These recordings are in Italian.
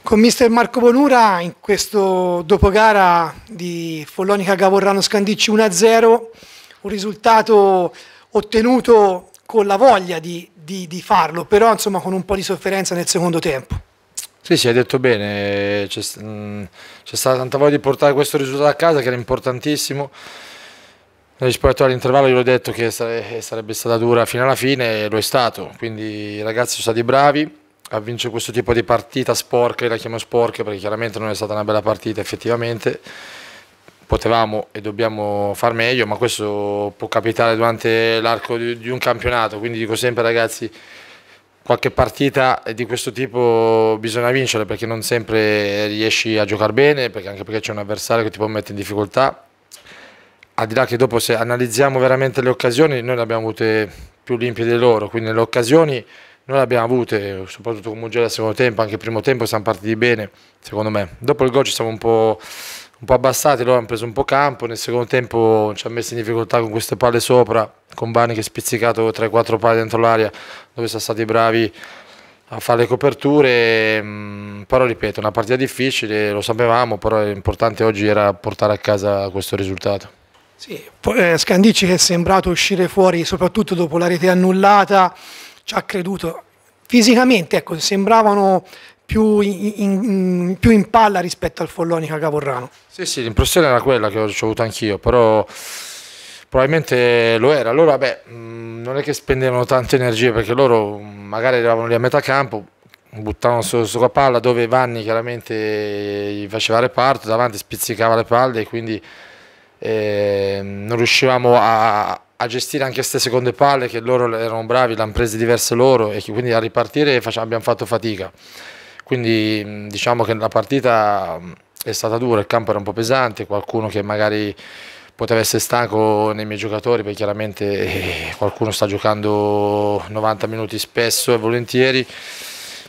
Con mister Marco Bonura in questo dopogara di Follonica Gavorrano Scandicci 1-0, un risultato ottenuto con la voglia di, di, di, farlo, però insomma con un po' di sofferenza nel secondo tempo. Sì, sì, hai detto bene, c'è mm, stata tanta voglia di portare questo risultato a casa che era importantissimo. Rispetto all'intervallo io l'ho detto che sarebbe stata dura fino alla fine, e lo è stato, quindi i ragazzi sono stati bravi, a vincere questo tipo di partita sporca, la chiamo sporca perché chiaramente non è stata una bella partita effettivamente, potevamo e dobbiamo far meglio, ma questo può capitare durante l'arco di, un campionato, quindi dico sempre ragazzi, qualche partita di questo tipo bisogna vincere perché non sempre riesci a giocare bene, perché anche perché c'è un avversario che ti può mettere in difficoltà, al di là che dopo se analizziamo veramente le occasioni, noi le abbiamo avute più limpide loro, quindi le occasioni noi le abbiamo avute, soprattutto con Mugello al secondo tempo, anche il primo tempo siamo partiti bene, secondo me. Dopo il gol ci siamo un po', un po abbassati, loro hanno preso un po' campo, nel secondo tempo ci hanno messo in difficoltà con queste palle sopra, con Bani che ha spizzicato 3-4 palle dentro l'area, dove sono stati bravi a fare le coperture, mm, però ripeto, una partita difficile, lo sapevamo, però l'importante oggi era portare a casa questo risultato. Sì, eh, Scandici che è sembrato uscire fuori soprattutto dopo la rete annullata, ci ha creduto. Fisicamente, ecco, sembravano più in, in, più in palla rispetto al Follonica Caporrano. Sì, sì, l'impressione era quella che ho ricevuto anch'io, però probabilmente lo era. Allora, beh, mm, non è che spendevano tante energie perché loro mm, magari eravano lì a metà campo, buttavano su la palla dove Vanni chiaramente gli faceva reparto, davanti spizzicava le palle e quindi eh, non riuscivamo a, a gestire anche queste seconde palle che loro erano bravi, le hanno prese diverse loro e quindi a ripartire abbiamo fatto fatica. Quindi diciamo che la partita è stata dura, il campo era un po' pesante, qualcuno che magari poteva essere stanco nei miei giocatori perché chiaramente eh, qualcuno sta giocando 90 minuti spesso e volentieri.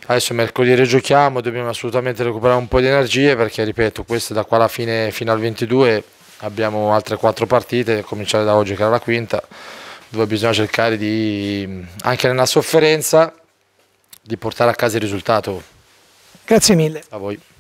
Adesso mercoledì giochiamo, dobbiamo assolutamente recuperare un po' di energie perché ripeto, questo da qua alla fine fino al 22 abbiamo altre quattro partite, a cominciare da oggi che era la quinta, dove bisogna cercare di, anche nella sofferenza, di portare a casa il risultato. Grazie mille. A voi.